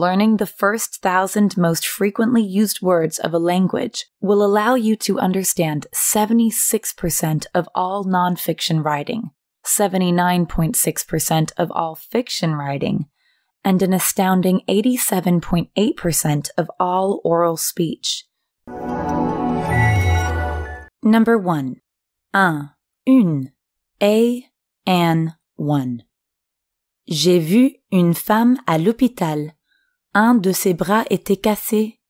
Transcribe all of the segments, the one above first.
Learning the first thousand most frequently used words of a language will allow you to understand 76% of all nonfiction writing, 79.6% of all fiction writing, and an astounding 87.8% of all oral speech. Number 1. Un, une, a, an, one. J'ai vu une femme à l'hôpital. Un de ses bras était cassé.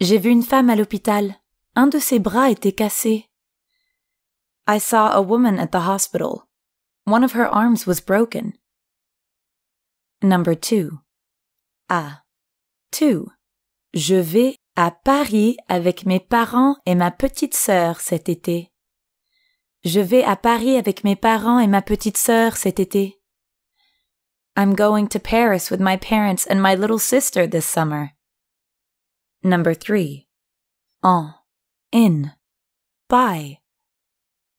J'ai vu une femme à l'hôpital. Un de ses bras était cassé. I saw a woman at the hospital. One of her arms was broken. Number two. A. Two. Je vais à Paris avec mes parents et ma petite sœur cet été. Je vais à Paris avec mes parents et ma petite sœur cet été. I'm going to Paris with my parents and my little sister this summer. Number three. En, in, by.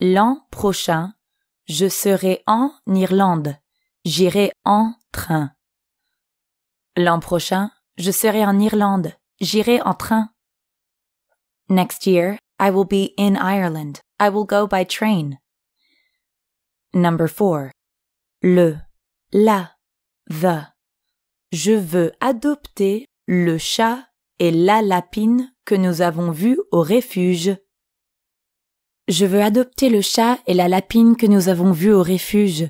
L'an prochain, je serai en Irlande. J'irai en train. L'an prochain, je serai en Irlande. J'irai en train. Next year, I will be in Ireland. I will go by train. Number four. Le, la. the. Je veux adopter le chat et la lapine que nous avons vus au refuge. Je veux adopter le chat et la lapine que nous avons vus au refuge.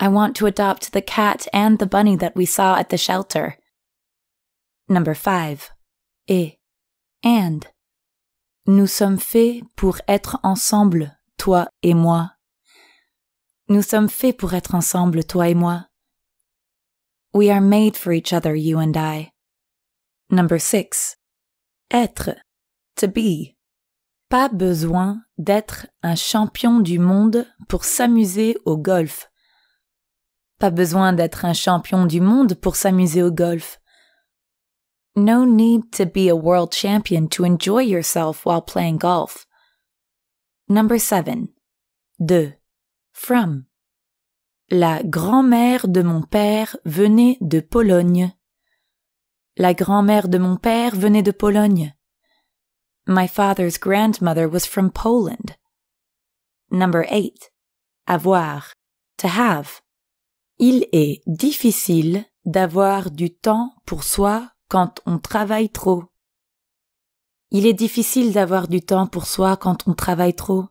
I want to adopt the cat and the bunny that we saw at the shelter. Number five. Et. And. Nous sommes faits pour être ensemble, toi et moi. Nous sommes faits pour être ensemble, toi et moi. We are made for each other, you and I. Number 6. Être. To be. Pas besoin d'être un champion du monde pour s'amuser au golf. Pas besoin d'être un champion du monde pour s'amuser au golf. No need to be a world champion to enjoy yourself while playing golf. Number 7. De. From. La grand-mère de mon père venait de Pologne. La grand-mère de mon père venait de Pologne. My father's grandmother was from Poland. Number 8. Avoir. To have. Il est difficile d'avoir du temps pour soi quand on travaille trop. Il est difficile d'avoir du temps pour soi quand on travaille trop.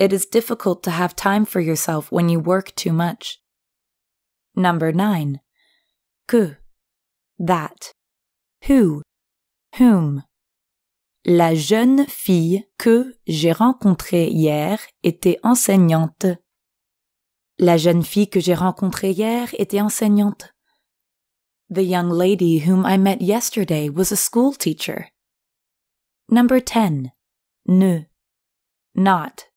It is difficult to have time for yourself when you work too much. Number 9. Que. That. Who. Whom. La jeune fille que j'ai rencontrée hier était enseignante. La jeune fille que j'ai rencontrée hier était enseignante. The young lady whom I met yesterday was a school teacher. Number 10. Ne. Not.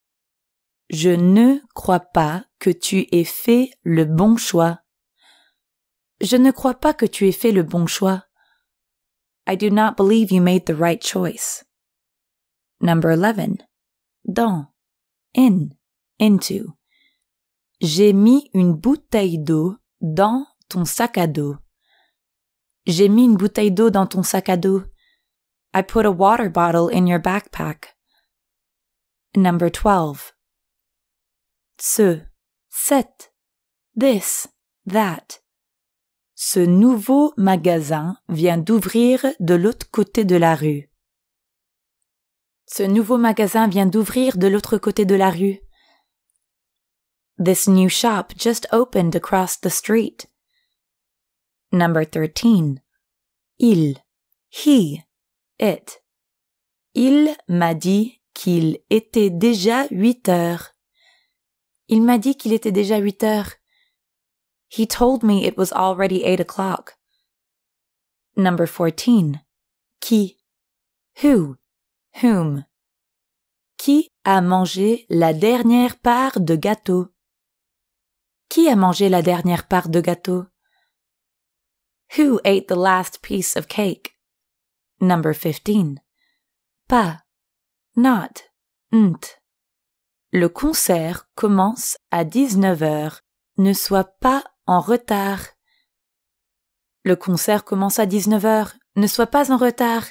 je ne crois pas que tu aies fait le bon choix. Je ne crois pas que tu aies fait le bon choix. I do not believe you made the right choice. Number 11. Dans, in, into. J'ai mis une bouteille d'eau dans ton sac à dos. J'ai mis une bouteille d'eau dans ton sac à dos. I put a water bottle in your backpack. Number 12 ce, cet, this, that. Ce nouveau magasin vient d'ouvrir de l'autre côté de la rue. Ce nouveau magasin vient d'ouvrir de l'autre côté de la rue. This new shop just opened across the street. Number 13. Il, he, it. Il m'a dit qu'il était déjà huit heures. Il m'a dit qu'il était déjà huit heures. He told me it was already eight o'clock. Number 14. Qui? Who? Whom? Qui a mangé la dernière part de gâteau? Qui a mangé la dernière part de gâteau? Who ate the last piece of cake? Number 15. Pas, not, nt. Le concert commence à 19h. Ne sois pas en retard. Le concert commence à 19h. Ne sois pas en retard.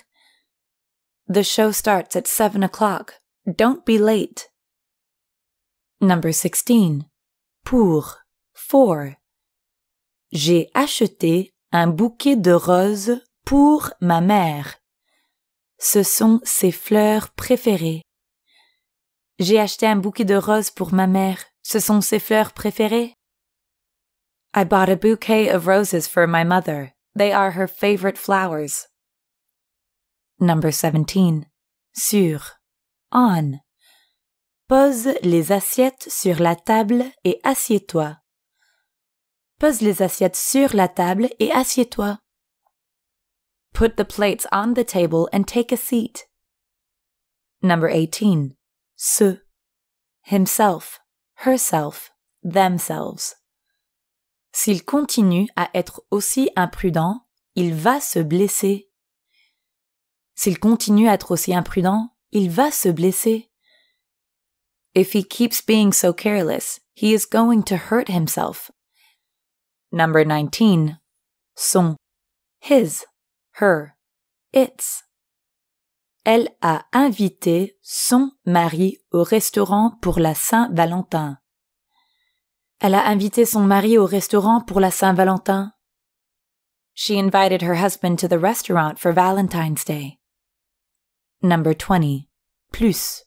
The show starts at 7 o'clock. Don't be late. Number 16. Pour. four. J'ai acheté un bouquet de roses pour ma mère. Ce sont ses fleurs préférées. J'ai acheté un bouquet de roses pour ma mère. Ce sont ses fleurs préférées. I bought a bouquet of roses for my mother. They are her favorite flowers. Number 17. Sur. On. Pose les assiettes sur la table et assieds-toi. Pose les assiettes sur la table et assieds-toi. Put the plates on the table and take a seat. Number 18. se, himself, herself, themselves. S'il continue à être aussi imprudent, il va se blesser. S'il continue à être aussi imprudent, il va se blesser. If he keeps being so careless, he is going to hurt himself. Number 19. Son. His. Her. Its. elle a invité son mari au restaurant pour la Saint-Valentin. Elle a invité son mari au restaurant pour la Saint-Valentin. She invited her husband to the restaurant for Valentine's Day. Number 20. Plus.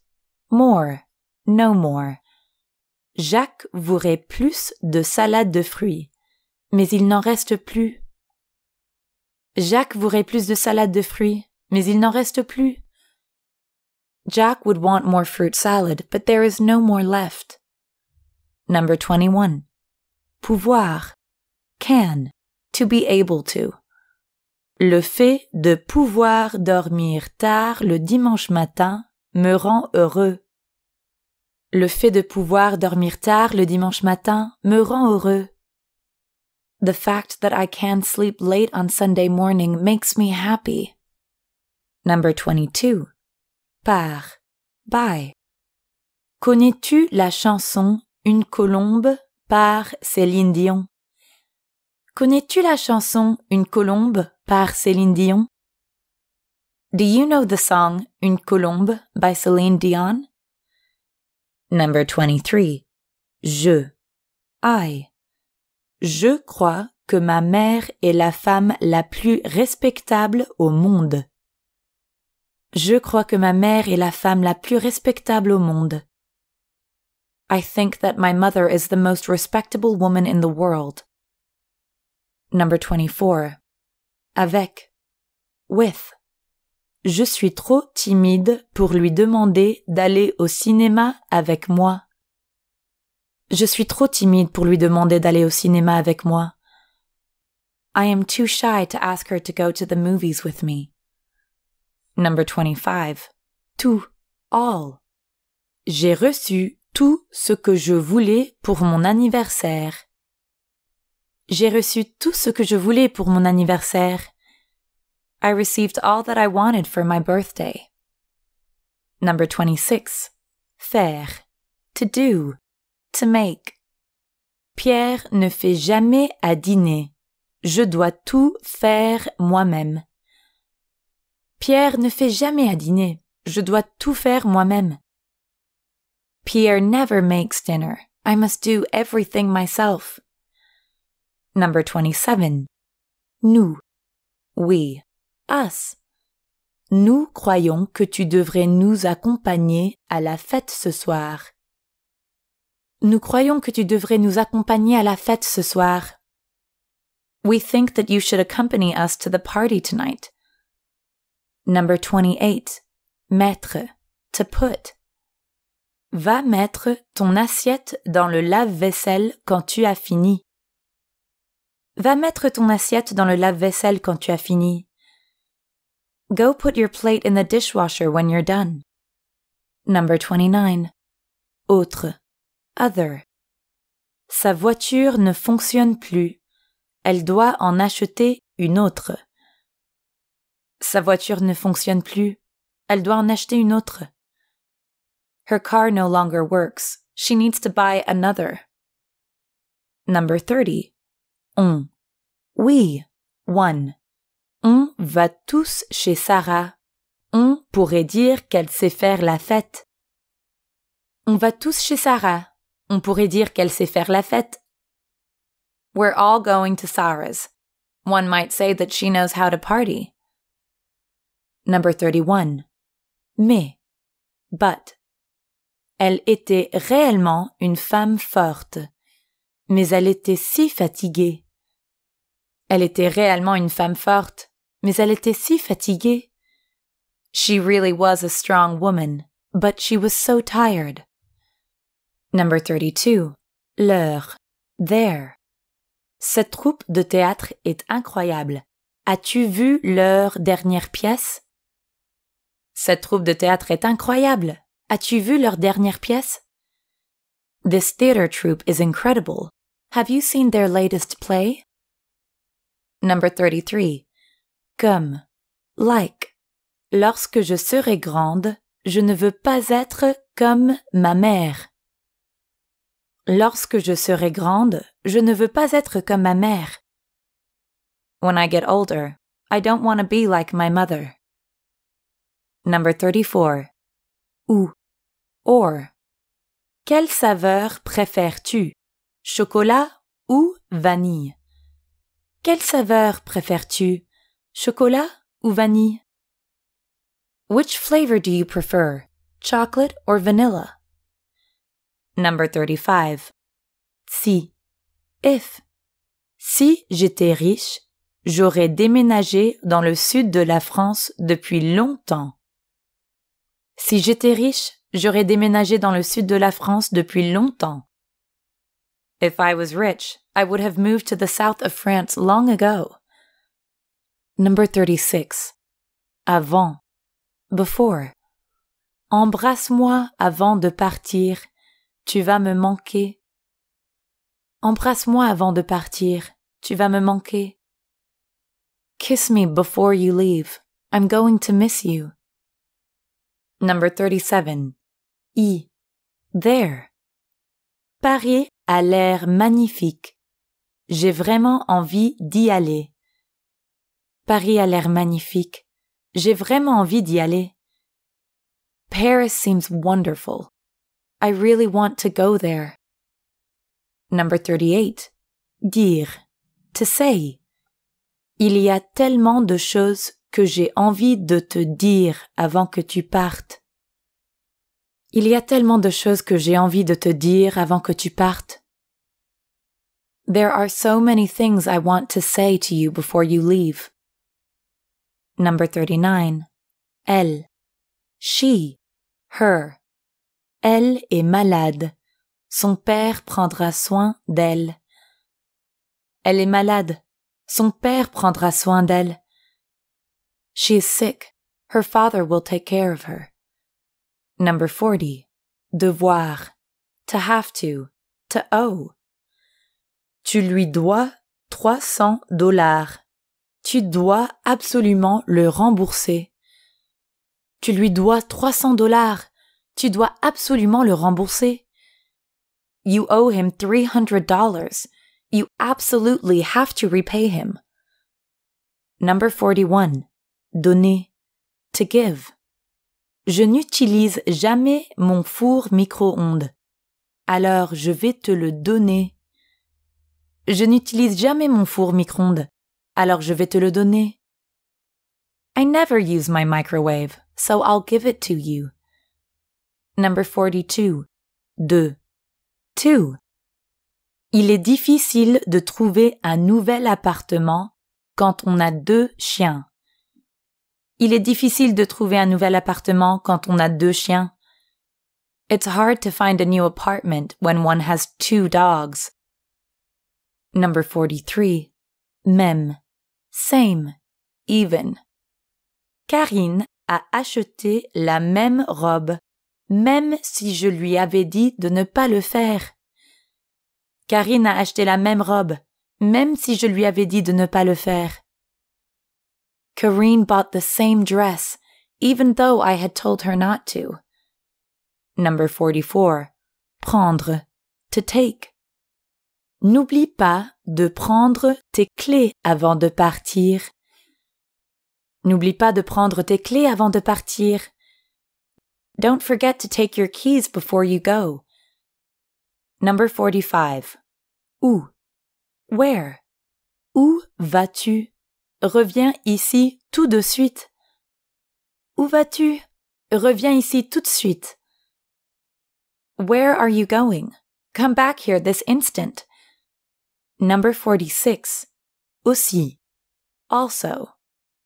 More. No more. Jacques voudrait plus de salade de fruits, mais il n'en reste plus. Jacques voudrait plus de salade de fruits, mais il n'en reste plus. Jack would want more fruit salad, but there is no more left. Number 21. Pouvoir. Can. To be able to. Le fait de pouvoir dormir tard le dimanche matin me rend heureux. Le fait de pouvoir dormir tard le dimanche matin me rend heureux. The fact that I can sleep late on Sunday morning makes me happy. Number 22. par, by. Connais-tu la chanson Une colombe par Céline Dion? Connais-tu la chanson Une colombe par Céline Dion? Do you know the song Une colombe by Céline Dion? Number 23. Je. I. Je crois que ma mère est la femme la plus respectable au monde. Je crois que ma mère est la femme la plus respectable au monde. I think that my mother is the most respectable woman in the world. Number 24. Avec. With. Je suis trop timide pour lui demander d'aller au cinéma avec moi. Je suis trop timide pour lui demander d'aller au cinéma avec moi. I am too shy to ask her to go to the movies with me. Number 25. Tout, all. J'ai reçu tout ce que je voulais pour mon anniversaire. J'ai reçu tout ce que je voulais pour mon anniversaire. I received all that I wanted for my birthday. Number 26. Faire. To do. To make. Pierre ne fait jamais à dîner. Je dois tout faire moi-même. Pierre ne fait jamais à dîner. Je dois tout faire moi-même. Pierre never makes dinner. I must do everything myself. Number 27. Nous. we, Us. Nous croyons que tu devrais nous accompagner à la fête ce soir. Nous croyons que tu devrais nous accompagner à la fête ce soir. We think that you should accompany us to the party tonight. Number 28. Mettre. To put. Va mettre ton assiette dans le lave-vaisselle quand tu as fini. Va mettre ton assiette dans le lave-vaisselle quand tu as fini. Go put your plate in the dishwasher when you're done. Number 29. Autre. Other. Sa voiture ne fonctionne plus. Elle doit en acheter une autre. Sa voiture ne fonctionne plus. Elle doit en acheter une autre. Her car no longer works. She needs to buy another. Number 30. On. Oui. One. On va tous chez Sarah. On pourrait dire qu'elle sait faire la fête. On va tous chez Sarah. On pourrait dire qu'elle sait faire la fête. We're all going to Sarah's. One might say that she knows how to party. Number 31. Mais. But. Elle était réellement une femme forte, mais elle était si fatiguée. Elle était réellement une femme forte, mais elle était si fatiguée. She really was a strong woman, but she was so tired. Number 32. L'heure. There. Cette troupe de théâtre est incroyable. As-tu vu leur dernière pièce? Cette troupe de théâtre est incroyable. As-tu vu leur dernière pièce? This theater troupe is incredible. Have you seen their latest play? Number 33. Comme, like. Lorsque je serai grande, je ne veux pas être comme ma mère. Lorsque je serai grande, je ne veux pas être comme ma mère. When I get older, I don't want to be like my mother. Number 34. Ou. Or. Quelle saveur préfères-tu Chocolat ou vanille Quelle saveur préfères-tu Chocolat ou vanille Which flavor do you prefer Chocolate or vanilla Number 35. Si. If. Si j'étais riche, j'aurais déménagé dans le sud de la France depuis longtemps. Si j'étais riche, j'aurais déménagé dans le sud de la France depuis longtemps. If I was rich, I would have moved to the south of France long ago. Number 36. Avant. Before. Embrasse-moi avant de partir. Tu vas me manquer. Embrasse-moi avant de partir. Tu vas me manquer. Kiss me before you leave. I'm going to miss you. Number 37. I. There. Paris a l'air magnifique. J'ai vraiment envie d'y aller. Paris a l'air magnifique. J'ai vraiment envie d'y aller. Paris seems wonderful. I really want to go there. Number 38. Dire. To say. Il y a tellement de choses que j'ai envie de te dire avant que tu partes. Il y a tellement de choses que j'ai envie de te dire avant que tu partes. There are so many things I want to say to you before you leave. Number 39. Elle. She. Her. Elle est malade. Son père prendra soin d'elle. Elle est malade. Son père prendra soin d'elle. She is sick. Her father will take care of her. Number 40. Devoir. To have to. To owe. Tu lui dois 300 dollars. Tu dois absolument le rembourser. Tu lui dois 300 dollars. Tu dois absolument le rembourser. You owe him 300 dollars. You absolutely have to repay him. Number 41. donner, to give. Je n'utilise jamais mon four micro-ondes. Alors je vais te le donner. Je n'utilise jamais mon four micro-ondes. Alors je vais te le donner. I never use my microwave, so I'll give it to you. Number 42. deux, 2. Il est difficile de trouver un nouvel appartement quand on a deux chiens. Il est difficile de trouver un nouvel appartement quand on a deux chiens. It's hard to find a new apartment when one has two dogs. Number 43. Même. Same. Even. Karine a acheté la même robe, même si je lui avais dit de ne pas le faire. Karine a acheté la même robe, même si je lui avais dit de ne pas le faire. Kareen bought the same dress, even though I had told her not to. Number 44. Prendre. To take. N'oublie pas de prendre tes clés avant de partir. N'oublie pas de prendre tes clés avant de partir. Don't forget to take your keys before you go. Number 45. Où? Where? Où vas-tu? Reviens ici tout de suite. Où vas-tu? Reviens ici tout de suite. Where are you going? Come back here this instant. Number 46. Aussi. Also.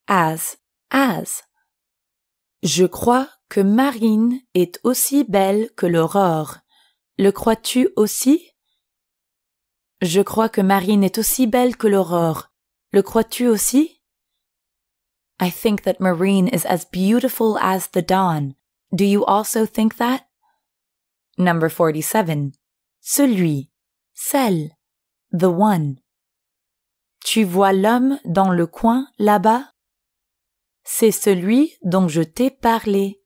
As. As. Je crois que Marine est aussi belle que l'aurore. Le crois-tu aussi? Je crois que Marine est aussi belle que l'aurore. Le crois-tu aussi? I think that Marine is as beautiful as the dawn. Do you also think that? Number 47. Celui, celle, the one. Tu vois l'homme dans le coin là-bas? C'est celui dont je t'ai parlé.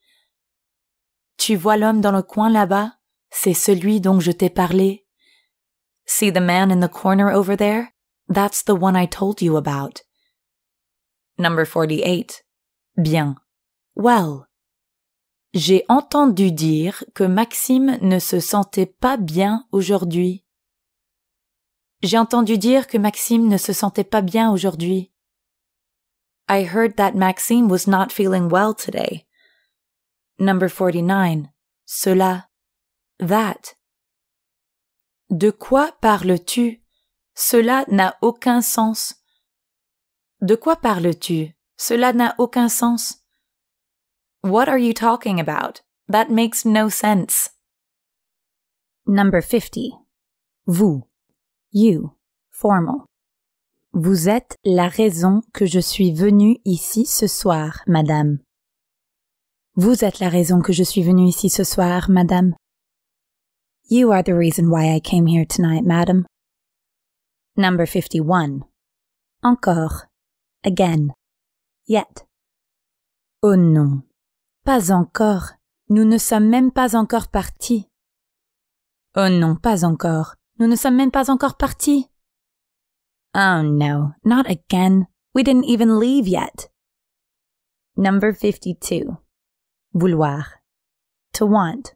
Tu vois l'homme dans le coin là-bas? C'est celui dont je t'ai parlé. See the man in the corner over there? That's the one I told you about. Number 48. Bien. Well. J'ai entendu dire que Maxime ne se sentait pas bien aujourd'hui. J'ai entendu dire que Maxime ne se sentait pas bien aujourd'hui. I heard that Maxime was not feeling well today. Number 49. Cela. That. De quoi parles-tu? Cela n'a aucun sens. De quoi parles-tu? Cela n'a aucun sens. What are you talking about? That makes no sense. Number 50. Vous. You. Formal. Vous êtes la raison que je suis venue ici ce soir, madame. Vous êtes la raison que je suis venue ici ce soir, madame. You are the reason why I came here tonight, madam. Number 51. Encore. Again. Yet. Oh non. Pas encore. Nous ne sommes même pas encore partis. Oh non, pas encore. Nous ne sommes même pas encore partis. Oh no, not again. We didn't even leave yet. Number 52. Vouloir. To want.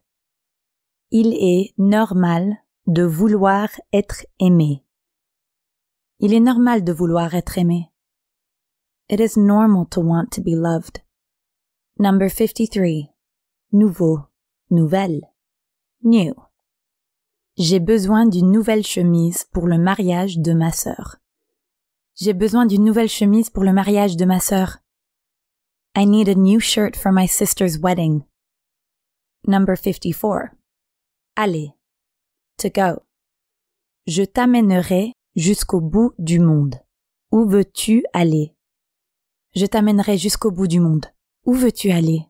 Il est normal de vouloir être aimé. Il est normal de vouloir être aimé. It is normal to want to be loved. Number 53. Nouveau. Nouvelle. New. J'ai besoin d'une nouvelle chemise pour le mariage de ma sœur. J'ai besoin d'une nouvelle chemise pour le mariage de ma sœur. I need a new shirt for my sister's wedding. Number 54. Allez. To go. Je t'amènerai jusqu'au bout du monde. Où veux-tu aller? Je t'amènerai jusqu'au bout du monde. Où veux-tu aller?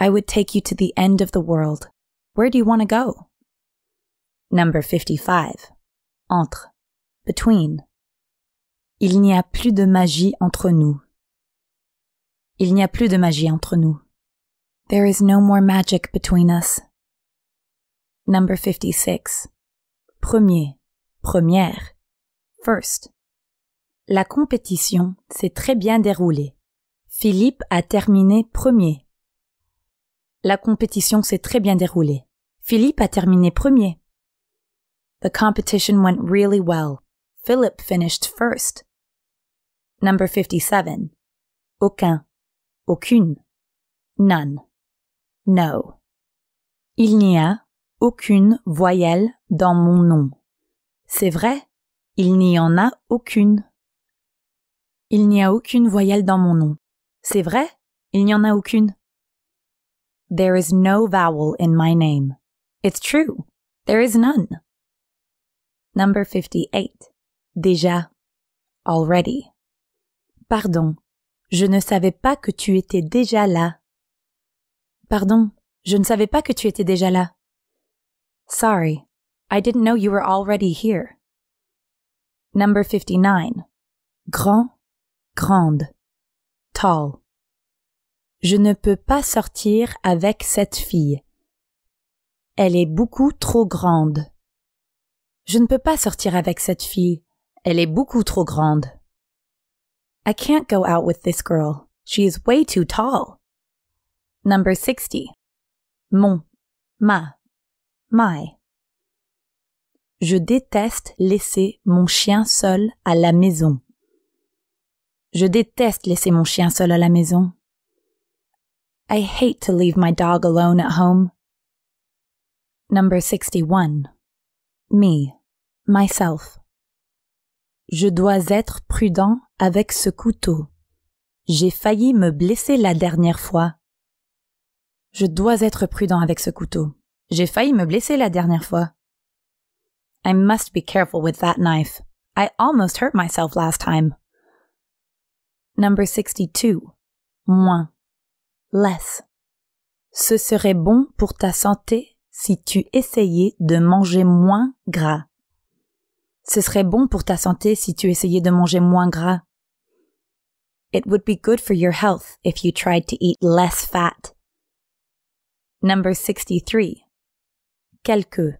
I would take you to the end of the world. Where do you want to go? Number 55. Entre. Between. Il n'y a plus de magie entre nous. Il n'y a plus de magie entre nous. There is no more magic between us. Number 56. Premier. Première. First. La compétition s'est très bien déroulée. Philippe a terminé premier. La compétition s'est très bien déroulée. Philippe a terminé premier. The competition went really well. Philip finished first. Number 57. Aucun. Aucune. None. No. Il n'y a aucune voyelle dans mon nom. C'est vrai, il n'y en a aucune. Il n'y a aucune voyelle dans mon nom. C'est vrai, il n'y en a aucune. There is no vowel in my name. It's true. There is none. Number 58. Déjà. Already. Pardon. Je ne savais pas que tu étais déjà là. Pardon. Je ne savais pas que tu étais déjà là. Sorry. I didn't know you were already here. Number 59. Grand, grande, tall. Je ne peux pas sortir avec cette fille. Elle est beaucoup trop grande. Je ne peux pas sortir avec cette fille. Elle est beaucoup trop grande. I can't go out with this girl. She is way too tall. Number 60. Mon, ma, my. Je déteste laisser mon chien seul à la maison. Je déteste laisser mon chien seul à la maison. I hate to leave my dog alone at home. Number 61. Me. Myself. Je dois être prudent avec ce couteau. J'ai failli me blesser la dernière fois. Je dois être prudent avec ce couteau. J'ai failli me blesser la dernière fois. I must be careful with that knife. I almost hurt myself last time. Number 62. Moins. Less. Ce serait bon pour ta santé si tu essayais de manger moins gras. Ce serait bon pour ta santé si tu essayais de manger moins gras. It would be good for your health if you tried to eat less fat. Number 63. Quelques.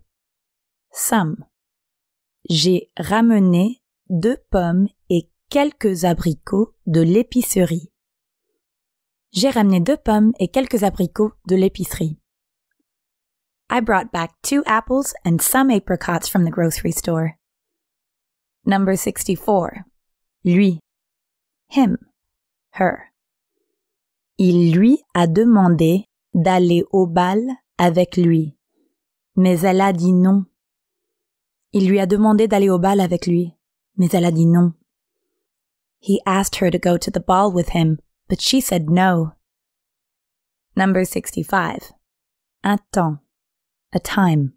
Some. j'ai ramené deux pommes et quelques abricots de l'épicerie. J'ai ramené deux pommes et quelques abricots de l'épicerie. I brought back two apples and some apricots from the grocery store. Number 64. Lui. Him. Her. Il lui a demandé d'aller au bal avec lui. Mais elle a dit non. Il lui a demandé d'aller au bal avec lui, mais elle a dit non. He asked her to go to the ball with him, but she said no. Number 65. Un temps. A time.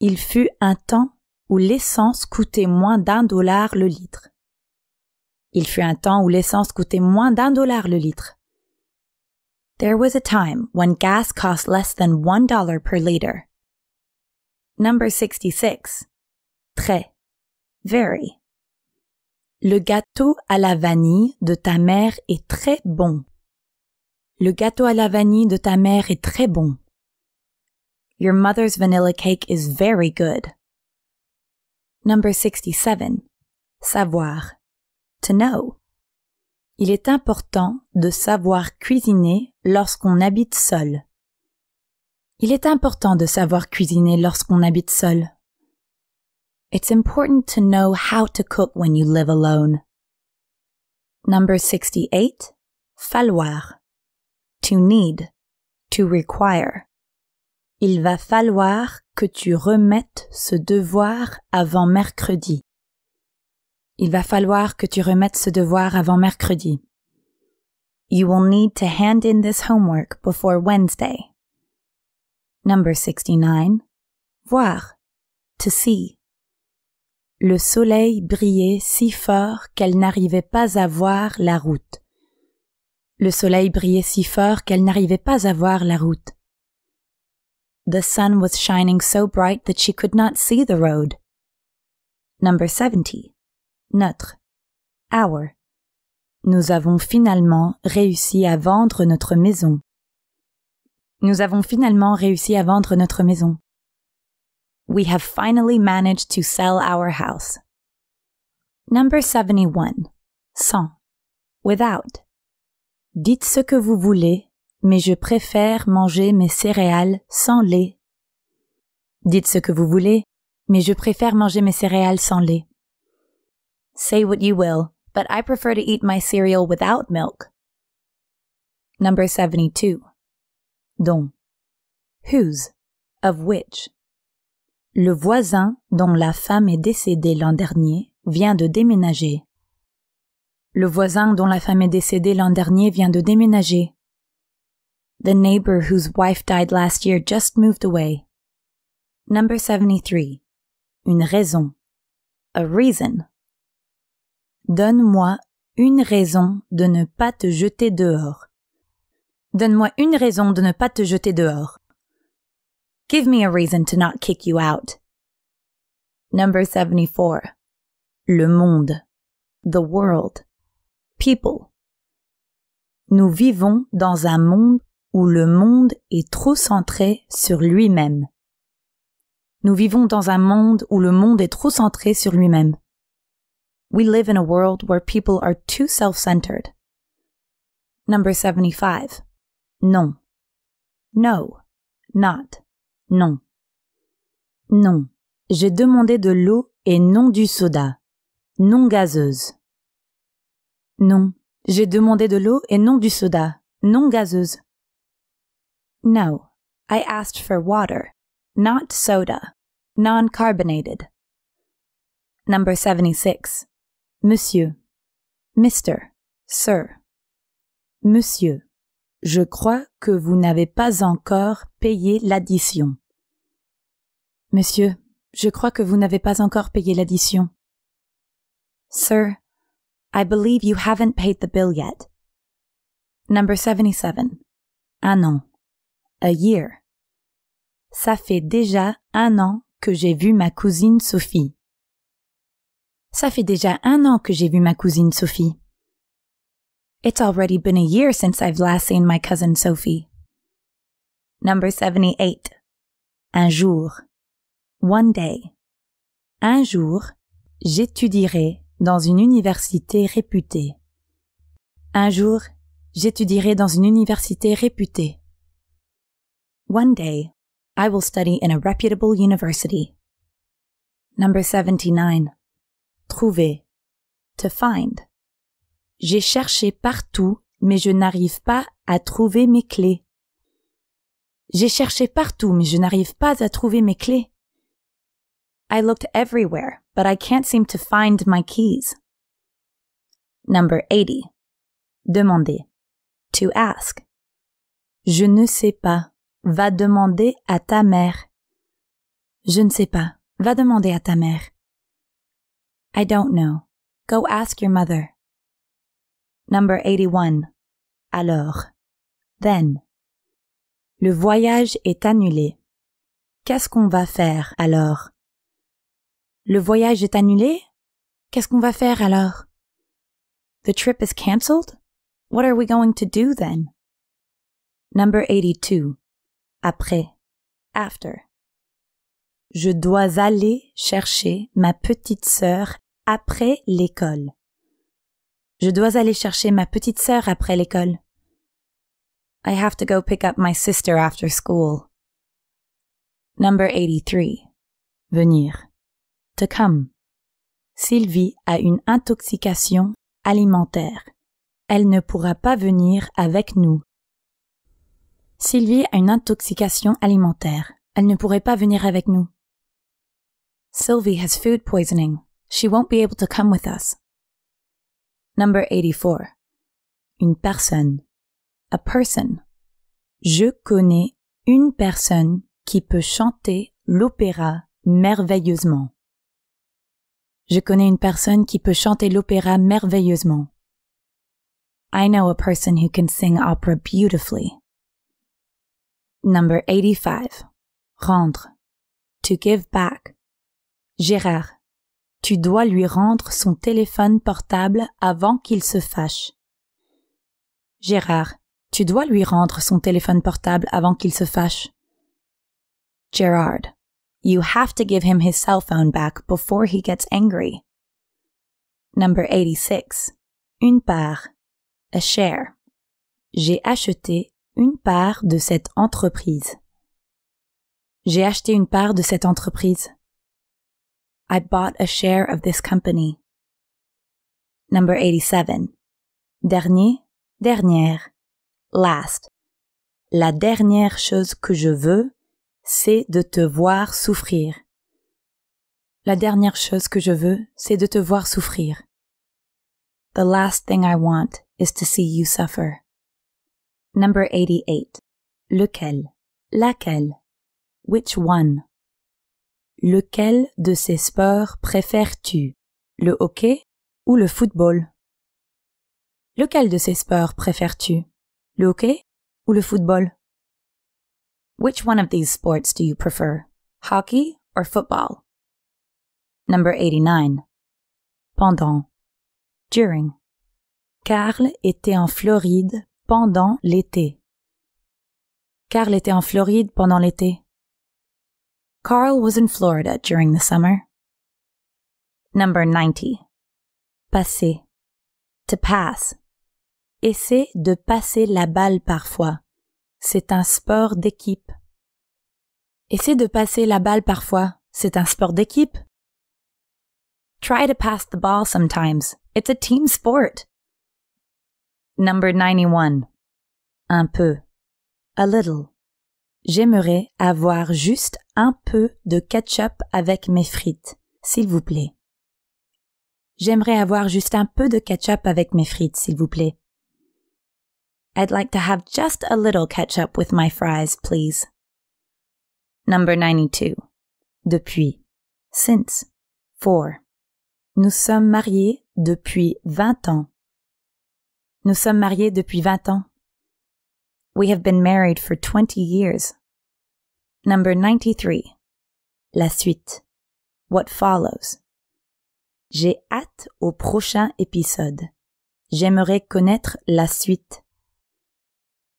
Il fut un temps où l'essence coûtait moins d'un dollar le litre. Il fut un temps où l'essence coûtait moins d'un dollar le litre. There was a time when gas cost less than one dollar per liter. Number sixty-six très, very. Le gâteau à la vanille de ta mère est très bon. Le gâteau à la vanille de ta mère est très bon. Your mother's vanilla cake is very good. Number 67. Savoir. To know. Il est important de savoir cuisiner lorsqu'on habite seul. Il est important de savoir cuisiner lorsqu'on habite seul. It's important to know how to cook when you live alone. Number 68. Falloir. To need. To require. Il va falloir que tu remettes ce devoir avant mercredi. Il va falloir que tu remettes ce devoir avant mercredi. You will need to hand in this homework before Wednesday. Number 69. Voir. To see. Le soleil brillait si fort qu'elle n'arrivait pas à voir la route. Le soleil brillait si fort qu'elle n'arrivait pas à voir la route. The sun was shining so bright that she could not see the road. Number 70. Notre. Our. Nous avons finalement réussi à vendre notre maison. Nous avons finalement réussi à vendre notre maison. We have finally managed to sell our house. Number 71. Sans. Without. Dites ce que vous voulez, mais je préfère manger mes céréales sans lait. Dites ce que vous voulez, mais je préfère manger mes céréales sans lait. Say what you will, but I prefer to eat my cereal without milk. Number 72. Don. Whose? Of which? Le voisin dont la femme est décédée l'an dernier vient de déménager. Le voisin dont la femme est décédée l'an dernier vient de déménager. The neighbor whose wife died last year just moved away. Number 73. Une raison. A reason. Donne-moi une raison de ne pas te jeter dehors. Donne-moi une raison de ne pas te jeter dehors. Give me a reason to not kick you out. Number 74. Le monde. The world. People. Nous vivons dans un monde où le monde est trop centré sur lui-même. Nous vivons dans un monde où le monde est trop centré sur lui-même. We live in a world where people are too self-centered. Number 75. Non. No. Not. Non. Non. J'ai demandé de l'eau et non du soda. Non gazeuse. Non. J'ai demandé de l'eau et non du soda. Non gazeuse. No. I asked for water, not soda, non-carbonated. Number 76. Monsieur. Mister. Sir. Monsieur. Je crois que vous n'avez pas encore payé l'addition. Monsieur, je crois que vous n'avez pas encore payé l'addition. Sir, I believe you haven't paid the bill yet. Number 77. Un an. A year. Ça fait déjà un an que j'ai vu ma cousine Sophie. Ça fait déjà un an que j'ai vu ma cousine Sophie. It's already been a year since I've last seen my cousin Sophie. Number 78. Un jour. One day. Un jour, j'étudierai dans une université réputée. Un jour, j'étudierai dans une université réputée. One day, I will study in a reputable university. Number 79. Trouver. To find. J'ai cherché partout, mais je n'arrive pas à trouver mes clés. J'ai cherché partout, mais je n'arrive pas à trouver mes clés. I looked everywhere, but I can't seem to find my keys. Number 80. Demander. To ask. Je ne sais pas. Va demander à ta mère. Je ne sais pas. Va demander à ta mère. I don't know. Go ask your mother. Number 81. Alors. Then. Le voyage est annulé. Qu'est-ce qu'on va faire alors? Le voyage est annulé? Qu'est-ce qu'on va faire alors? The trip is cancelled? What are we going to do then? Number 82. Après. After. Je dois aller chercher ma petite sœur après l'école. Je dois aller chercher ma petite sœur après l'école. I have to go pick up my sister after school. Number 83. Venir. To come. Sylvie a une intoxication alimentaire. Elle ne pourra pas venir avec nous. Sylvie a une intoxication alimentaire. Elle ne pourrait pas venir avec nous. Sylvie has food poisoning. She won't be able to come with us. Number 84. Une personne. A person. Je connais une personne qui peut chanter l'opéra merveilleusement. Je connais une personne qui peut chanter l'opéra merveilleusement. I know a person who can sing opera beautifully. Number 85. Rendre. To give back. Gérard. Tu dois lui rendre son téléphone portable avant qu'il se fâche. Gérard, tu dois lui rendre son téléphone portable avant qu'il se fâche. Gérard, you have to give him his cell phone back before he gets angry. Number 86. Une part. A share. J'ai acheté une part de cette entreprise. J'ai acheté une part de cette entreprise. I bought a share of this company. Number 87. Dernier, dernière, last. La dernière chose que je veux, c'est de te voir souffrir. La dernière chose que je veux, c'est de te voir souffrir. The last thing I want is to see you suffer. Number 88. Lequel? Laquelle? Which one? Lequel de ces sports préfères-tu Le hockey ou le football Lequel de ces sports préfères-tu Le hockey ou le football Which one of these sports do you prefer Hockey or football Number 89. Pendant. During. Carl était en Floride pendant l'été. Carl était en Floride pendant l'été. Carl was in Florida during the summer. Number 90. Passer. To pass. Essaie de passer la balle parfois. C'est un sport d'équipe. Essaie de passer la balle parfois. C'est un sport d'équipe. Try to pass the ball sometimes. It's a team sport. Number 91. Un peu. A little. J'aimerais avoir juste un peu de ketchup avec mes frites, s'il vous plaît. J'aimerais avoir juste un peu de ketchup avec mes frites, s'il vous plaît. I'd like to have just a little ketchup with my fries, please. Number 92. Depuis. Since. For. Nous sommes mariés depuis 20 ans. Nous sommes mariés depuis 20 ans. We have been married for 20 years. Number 93. La suite. What follows. J'ai hâte au prochain épisode. J'aimerais connaître la suite.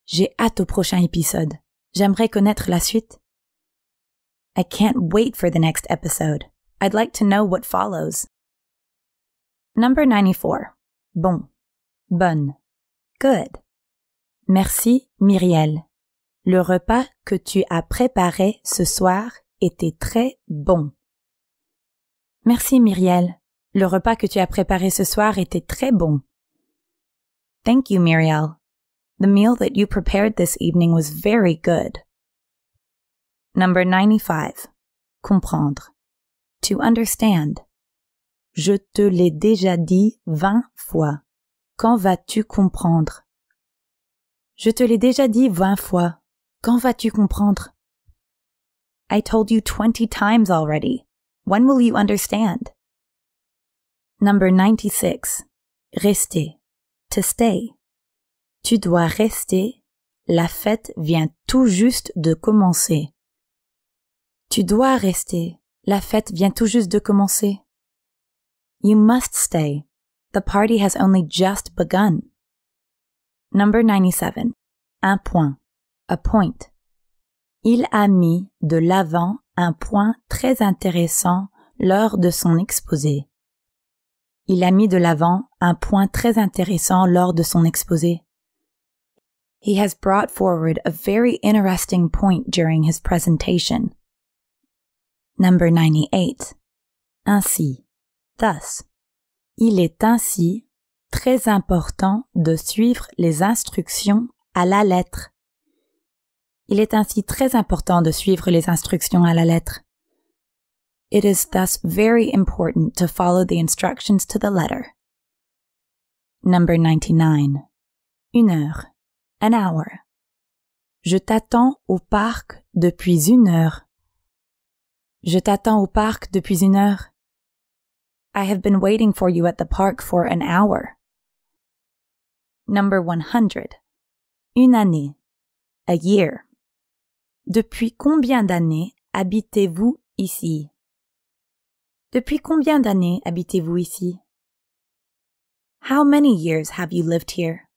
J'ai hâte au prochain épisode. J'aimerais connaître la suite. I can't wait for the next episode. I'd like to know what follows. Number 94. Bon. Bonne. Good. Merci, Myriel. Le repas que tu as préparé ce soir était très bon. Merci, Myriel. Le repas que tu as préparé ce soir était très bon. Thank you, Myriel. The meal that you prepared this evening was very good. Number 95. Comprendre. To understand. Je te l'ai déjà dit vingt fois. Quand vas-tu comprendre? Je te l'ai déjà dit vingt fois. Quand vas-tu comprendre? I told you twenty times already. When will you understand? Number 96. Rester. To stay. Tu dois rester. La fête vient tout juste de commencer. Tu dois rester. La fête vient tout juste de commencer. You must stay. The party has only just begun. Number 97. Un point. A point. Il a mis de l'avant un point très intéressant lors de son exposé. Il a mis de l'avant un point très intéressant lors de son exposé. He has brought forward a very interesting point during his presentation. Number 98. Ainsi. Thus. Il est ainsi très important de suivre les instructions à la lettre. Il est ainsi très important de suivre les instructions à la lettre. It is thus very important to follow the instructions to the letter. Number 99. Une heure. An hour. Je t'attends au parc depuis une heure. Je t'attends au parc depuis une heure. I have been waiting for you at the park for an hour. Number 100. Une année. A year. Depuis combien d'années habitez-vous ici? Depuis combien d'années habitez-vous ici? How many years have you lived here?